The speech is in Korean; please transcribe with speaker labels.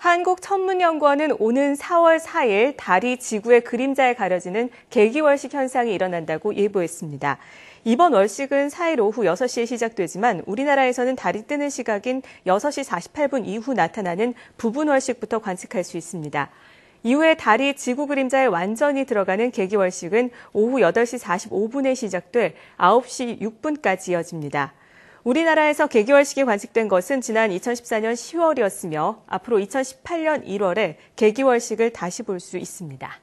Speaker 1: 한국천문연구원은 오는 4월 4일 달이 지구의 그림자에 가려지는 개기월식 현상이 일어난다고 예보했습니다. 이번 월식은 4일 오후 6시에 시작되지만 우리나라에서는 달이 뜨는 시각인 6시 48분 이후 나타나는 부분 월식부터 관측할 수 있습니다. 이후에 달이 지구 그림자에 완전히 들어가는 개기월식은 오후 8시 45분에 시작돼 9시 6분까지 이어집니다. 우리나라에서 개기월식이 관측된 것은 지난 2014년 10월이었으며 앞으로 2018년 1월에 개기월식을 다시 볼 수 있습니다.